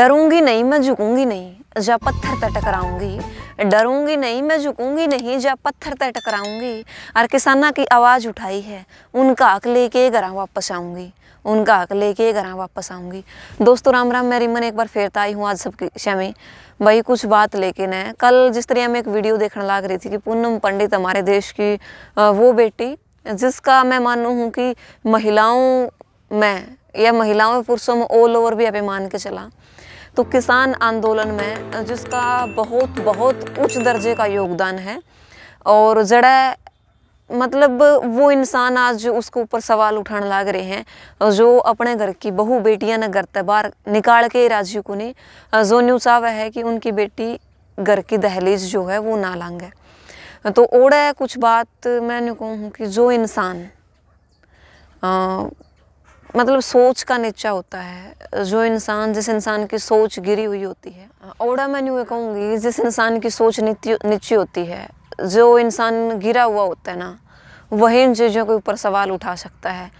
डरूंगी नहीं मैं झुकूंगी नहीं जा पत्थर तय टकराऊंगी डरूंगी नहीं मैं झुकूंगी नहीं जा पत्थर तय टकराऊंगी और किसाना की आवाज़ उठाई है उनका हक लेके घर वापस आऊंगी उनका हक लेके घर वापस आऊंगी दोस्तों राम राम मेरी मन एक बार फिर आई हूँ आज सबकी में भाई कुछ बात लेके न कल जिस तरह मैं एक वीडियो देखने लाग रही थी कि पूनम पंडित हमारे देश की वो बेटी जिसका मैं मानू हूँ कि महिलाओं में या महिलाओं में पुरुषों में ऑल ओवर भी आप मान के चला तो किसान आंदोलन में जिसका बहुत बहुत उच्च दर्जे का योगदान है और जड़ा मतलब वो इंसान आज उसके ऊपर सवाल उठाने लग रहे हैं जो अपने घर की बहू बेटियां ने घर तक बाहर निकाल के राजीव को नहीं जो न्यूसा वह है कि उनकी बेटी घर की दहलीज जो है वो ना लांग है तो ओड़ा कुछ बात मैं कहूँ कि जो इंसान मतलब सोच का नीचा होता है जो इंसान जिस इंसान की सोच गिरी हुई होती है ओड़ा मैं ये कहूँगी जिस इंसान की सोच नीची होती है जो इंसान गिरा हुआ होता है ना वही इन चीज़ों के ऊपर सवाल उठा सकता है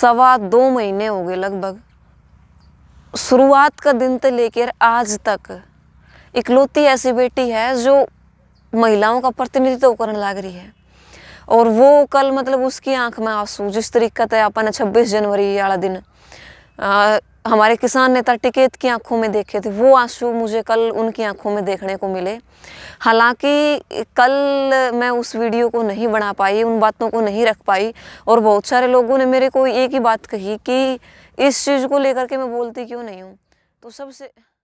सवा दो महीने हो गए लगभग शुरुआत का दिन से तो लेकर आज तक इकलौती ऐसी बेटी है जो महिलाओं का प्रतिनिधित्व करने लग रही है और वो कल मतलब उसकी आंख में आंसू जिस तरीके था अपन छब्बीस जनवरी वाला दिन आ, हमारे किसान नेता टिकेत की आंखों में देखे थे वो आंसू मुझे कल उनकी आंखों में देखने को मिले हालांकि कल मैं उस वीडियो को नहीं बना पाई उन बातों को नहीं रख पाई और बहुत सारे लोगों ने मेरे को एक ही बात कही कि इस चीज़ को लेकर के मैं बोलती क्यों नहीं हूँ तो सबसे